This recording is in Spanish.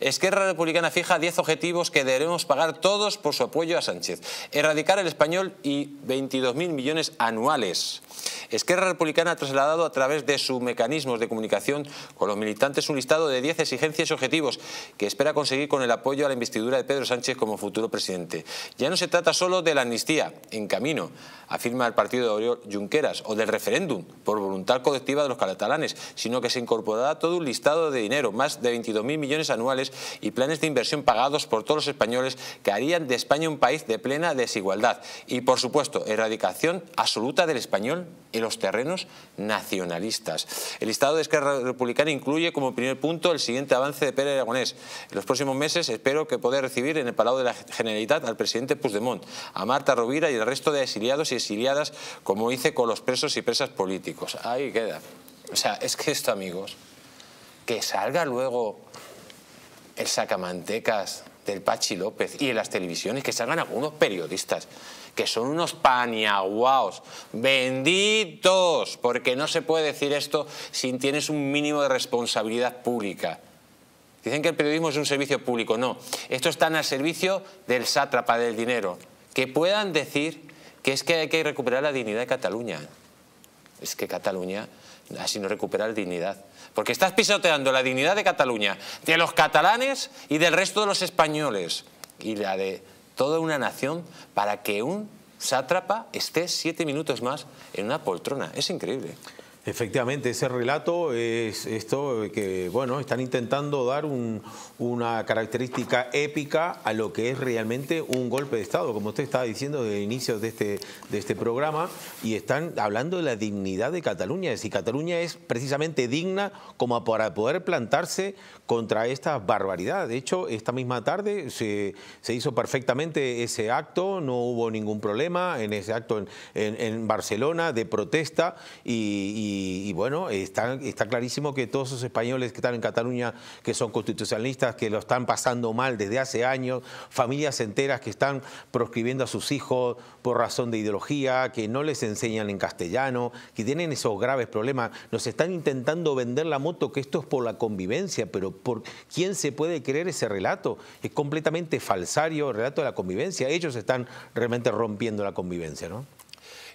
Esquerra Republicana fija 10 objetivos que debemos pagar todos por su apoyo a Sánchez. Erradicar el español y 22.000 millones anuales. Esquerra Republicana ha trasladado a través de sus mecanismos de comunicación con los militantes un listado de 10 exigencias y objetivos que espera conseguir con el apoyo a la investidura de Pedro Sánchez como futuro presidente. Ya no se trata solo de la amnistía en camino, afirma el partido de Oriol Junqueras, o del referéndum por voluntad colectiva de los catalanes, sino que se incorporará todo un listado de dinero, más de 22.000 millones anuales y planes de inversión pagados por todos los españoles que harían de España un país de plena desigualdad. Y, por supuesto, erradicación absoluta del español en los terrenos nacionalistas. El Estado de Esquerra Republicana incluye como primer punto el siguiente avance de Pérez Aragonés. En los próximos meses espero que poder recibir en el Palau de la Generalitat al presidente Puigdemont, a Marta Rovira y el resto de exiliados y exiliadas, como hice con los presos y presas políticos. Ahí queda. O sea, es que esto, amigos, que salga luego el sacamantecas del Pachi López y en las televisiones que salgan algunos periodistas que son unos paniaguaos, benditos, porque no se puede decir esto sin tienes un mínimo de responsabilidad pública. Dicen que el periodismo es un servicio público, no. Esto están al servicio del sátrapa del dinero. Que puedan decir que es que hay que recuperar la dignidad de Cataluña es que Cataluña así no recupera la dignidad. Porque estás pisoteando la dignidad de Cataluña, de los catalanes y del resto de los españoles. Y la de toda una nación para que un sátrapa esté siete minutos más en una poltrona. Es increíble. Efectivamente, ese relato es esto que, bueno, están intentando dar una característica épica a lo que es realmente un golpe de Estado, como usted estaba diciendo desde el inicio de este, de este programa, y están hablando de la dignidad de Cataluña, es si Cataluña es precisamente digna como para poder plantarse contra esta barbaridad. De hecho, esta misma tarde se, hizo perfectamente ese acto, no hubo ningún problema en ese acto en, Barcelona de protesta y y, bueno, está, está, clarísimo que todos esos españoles que están en Cataluña, que son constitucionalistas, que lo están pasando mal desde hace años, familias enteras que están proscribiendo a sus hijos por razón de ideología, que no les enseñan en castellano, que tienen esos graves problemas, nos están intentando vender la moto que esto es por la convivencia, pero ¿por quién se puede creer ese relato? Es completamente falsario el relato de la convivencia. Ellos están realmente rompiendo la convivencia, ¿no?